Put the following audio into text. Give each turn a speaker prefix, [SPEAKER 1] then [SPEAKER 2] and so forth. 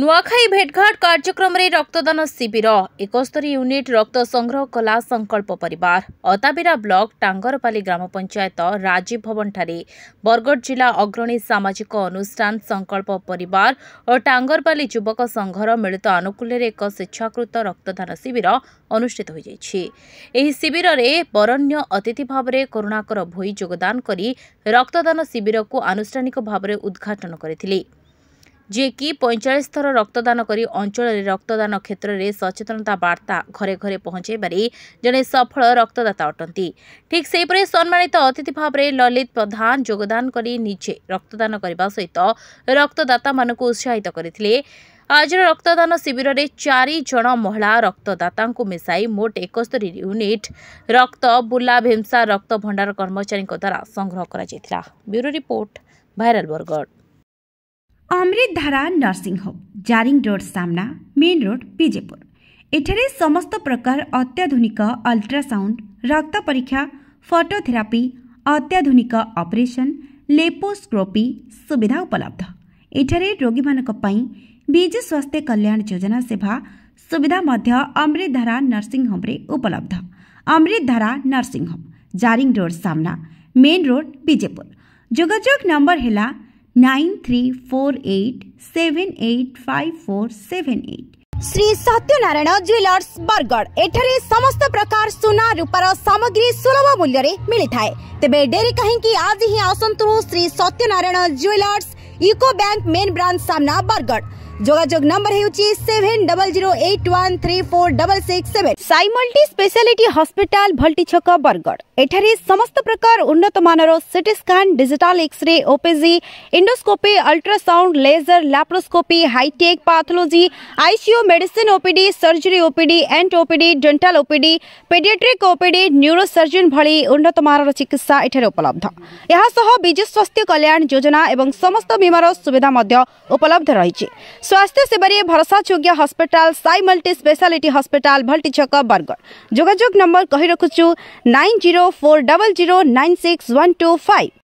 [SPEAKER 1] ନୂଆଖାଇ ଭେଟଘାଟ କାର୍ଯ୍ୟକ୍ରମରେ ରକ୍ତଦାନ ଶିବିର ଏକସ୍ତରୀ ୟୁନିଟ୍ ରକ୍ତ ସଂଗ୍ରହ କଲା ସଂକଳ୍ପ ପରିବାର ଅତାବିରା ବ୍ଲକ ଟାଙ୍ଗରପାଲି ଗ୍ରାମ ପଞ୍ଚାୟତ ରାଜୀବ ଭବନଠାରେ ବରଗଡ଼ ଜିଲ୍ଲା ଅଗ୍ରଣୀ ସାମାଜିକ ଅନୁଷ୍ଠାନ ସଂକଳ୍ପ ପରିବାର ଓ ଟାଙ୍ଗରପାଲି ଯୁବକ ସଂଘର ମିଳିତ ଆନୁକୂଲ୍ୟରେ ଏକ ସ୍ୱେଚ୍ଛାକୃତ ରକ୍ତଦାନ ଶିବିର ଅନୁଷ୍ଠିତ ହୋଇଯାଇଛି ଏହି ଶିବିରରେ ବରଣ୍ୟ ଅତିଥି ଭାବରେ କରୁଣାକର ଭୋଇ ଯୋଗଦାନ କରି ରକ୍ତଦାନ ଶିବିରକୁ ଆନୁଷ୍ଠାନିକ ଭାବରେ ଉଦ୍ଘାଟନ କରିଥିଲେ ଯିଏକି ପଇଁଚାଳିଶ ଥର ରକ୍ତଦାନ କରି ଅଞ୍ଚଳରେ ରକ୍ତଦାନ କ୍ଷେତ୍ରରେ ସଚେତନତା ବାର୍ତ୍ତା ଘରେ ଘରେ ପହଞ୍ଚାଇବାରେ ଜଣେ ସଫଳ ରକ୍ତଦାତା ଅଟନ୍ତି ଠିକ୍ ସେହିପରି ସମ୍ମାନିତ ଅତିଥି ଭାବରେ ଲଲିତ ପ୍ରଧାନ ଯୋଗଦାନ କରି ନିଜେ ରକ୍ତଦାନ କରିବା ସହିତ ରକ୍ତଦାତାମାନଙ୍କୁ ଉତ୍ସାହିତ କରିଥିଲେ ଆଜିର ରକ୍ତଦାନ ଶିବିରରେ ଚାରି ଜଣ ମହିଳା ରକ୍ତଦାତାଙ୍କୁ ମିଶାଇ ମୋଟ ଏକସ୍ତରୀ ୟୁନିଟ୍ ରକ୍ତ ବୁର୍ଲା ଭୀମସା ରକ୍ତ ଭଣ୍ଡାର କର୍ମଚାରୀଙ୍କ ଦ୍ୱାରା ସଂଗ୍ରହ କରାଯାଇଥିଲା bureau report viral Bargarh Amrit Dhara nursing home
[SPEAKER 2] जारिंग रोड सामना मेन रोड विजेपुर एठार समस्त प्रकार अत्याधुनिक अल्ट्रासाउंड रक्त परीक्षा फोटोथेरापी अत्याधुनिक ऑपरेशन, लेपोस्क्रोपी सुविधा उपलब्ध एठार रोगी मानी विजु स्वास्थ्य कल्याण योजना सेवा सुविधा अमृत धारा नर्सिंग होम उपलब्ध अमृत धारा नर्सिंग होम जारिंग रोड सामना मेन रोड विजेपुर जोजोग नंबर है nine three four eight seven eight five four seven eight Shri Satyanarayan jewellers Bargarh एठारे समस्त प्रकार सुना रूपार सामग्री सुलभ मूल्य मिलता है तेरे डेरी कहीं आज ही आसतु Shri Satyanarayan jewellers UCO bank main branch सामना बरगढ़ जोगाजोग नंबर है seven double zero eight one three four double six seven Sai multi speciality hospital भल्टी छक बरगढ़ एठारे समस्त प्रकार उन्नत मानर CT scan digital X ray OPG endoscopy ultrasound laser laparoscopy hi tech pathology ICU medicine OPD surgery OPD and OPD dental OPD paediatric OPD neurosurgeon भली उन्नत मानर चिकित्सा एठारे उपलब्ध यहां सह विजु स्वास्थ्य कल्याण योजना एवं समस्त ବୀମାର ସୁବିଧା ମଧ୍ୟ ଉପଲବ୍ଧ ରହିଛି ସ୍ୱାସ୍ଥ୍ୟ ସେବାରେ ଭରସାଯୋଗ୍ୟ hospital Sai multi speciality hospital ଭଲ୍ଟି ଛକ ବରଗଡ଼ ଯୋଗାଯୋଗ ନମ୍ବର କହି ରଖୁଛୁ nine zero four double zero nine six one two five